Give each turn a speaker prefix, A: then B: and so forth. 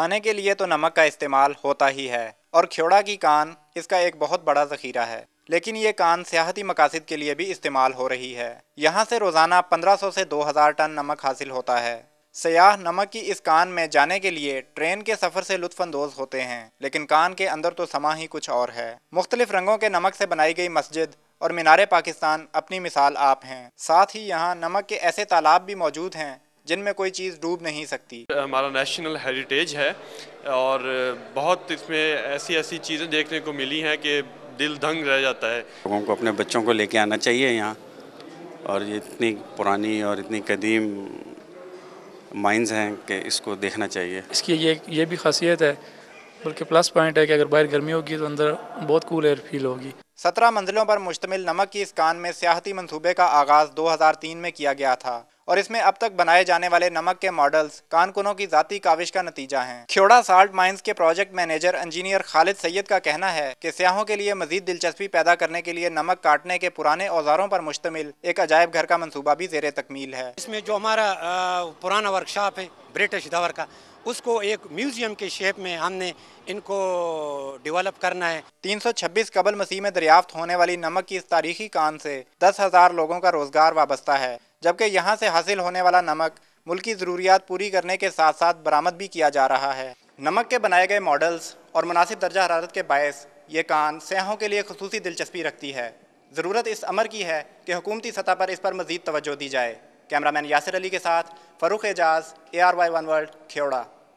A: खाने के लिए तो नमक का इस्तेमाल होता ही है और खेड़ा की कान इसका एक बहुत बड़ा जखीरा है लेकिन ये कान सियाहती मकासद के लिए भी इस्तेमाल हो रही है यहाँ से रोज़ाना 1500 से 2000 टन नमक हासिल होता है सयाह नमक की इस कान में जाने के लिए ट्रेन के सफ़र से लुत्फानंदोज होते हैं लेकिन कान के अंदर तो समा ही कुछ और है मुख्तलिफ रंगों के नमक से बनाई गई मस्जिद और मीनार पाकिस्तान अपनी मिसाल आप हैं साथ ही यहाँ नमक के ऐसे तालाब भी मौजूद हैं जिनमें कोई चीज़ डूब नहीं सकती हमारा नेशनल हेरिटेज
B: है और बहुत इसमें ऐसी ऐसी चीज़ें देखने को मिली हैं कि दिल दंग रह जाता है लोगों को अपने बच्चों को लेके आना चाहिए यहाँ और ये इतनी पुरानी और इतनी कदीम माइंस हैं कि इसको देखना चाहिए इसकी ये ये भी खासियत है बल्कि प्लस पॉइंट है कि अगर बाहर गर्मी होगी तो अंदर बहुत कूल एयर फील होगी
A: सत्रह मंजिलों पर मुश्तमिल नमक की इस कान में सियाहती मनसूबे का आगाज़ 2003 में किया गया था और इसमें अब तक बनाए जाने वाले नमक के मॉडल्स कानकुनों की जाति काविश का नतीजा है खेड़ा साल्ट माइंस के project manager engineer Khalid Syed का कहना है कि सयाहों के लिए मजीद दिलचस्पी पैदा करने के लिए नमक काटने के पुराने औजारों पर मुश्तमिल एक अजायब घर का मनसूबा भी जेर तकमील है इसमें जो हमारा पुराना वर्कशॉप है ब्रिटिश दौर का उसको एक म्यूजियम के शेप में हमने इनको डेवलप करना है 326 कबल मसीह में दरियाफ्त होने वाली नमक की इस तारीखी कान से दस हजार लोगों का रोजगार वाबस्ता है जबकि यहाँ से हासिल होने वाला नमक मुल्क की ज़रूरियात पूरी करने के साथ साथ बरामद भी किया जा रहा है नमक के बनाए गए मॉडल्स और मुनासिब दर्जा हरारत के बायस ये कान सयाहों के लिए खसूस दिलचस्पी रखती है ज़रूरत इस अमर की है कि हुकूमती सतह पर इस पर मजीद तवज्जो दी जाए कैमरामैन यासिर अली के साथ Farrukh Ejaz A R Y one world Khewra